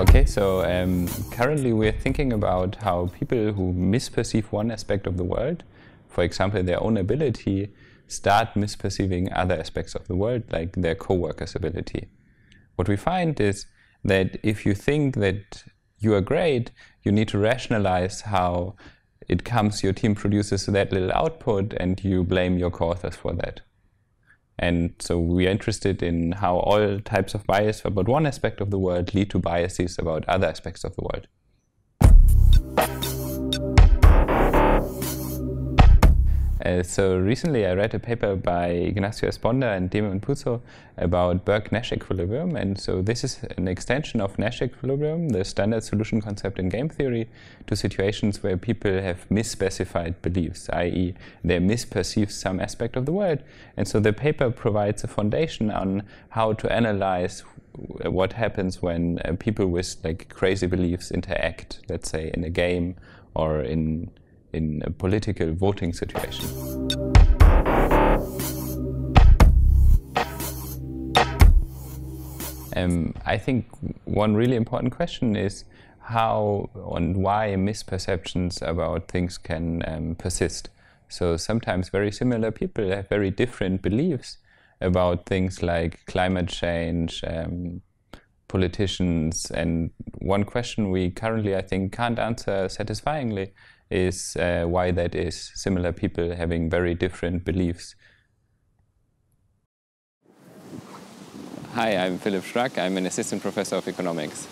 Okay, so um, currently we're thinking about how people who misperceive one aspect of the world, for example, their own ability, start misperceiving other aspects of the world, like their co-worker's ability. What we find is that if you think that you are great, you need to rationalize how it comes your team produces that little output and you blame your co-authors for that. And so we are interested in how all types of bias about one aspect of the world lead to biases about other aspects of the world. Uh, so recently I read a paper by Ignacio Esponda and Dima Impulso about Burke-Nash equilibrium. And so this is an extension of Nash equilibrium, the standard solution concept in game theory, to situations where people have misspecified beliefs, i.e. they misperceive some aspect of the world. And so the paper provides a foundation on how to analyze what happens when uh, people with like crazy beliefs interact, let's say in a game or in in a political voting situation. Um, I think one really important question is how and why misperceptions about things can um, persist. So sometimes very similar people have very different beliefs about things like climate change, um, politicians, and one question we currently, I think, can't answer satisfyingly is uh, why that is. Similar people having very different beliefs. Hi, I'm Philip Schrack. I'm an assistant professor of economics.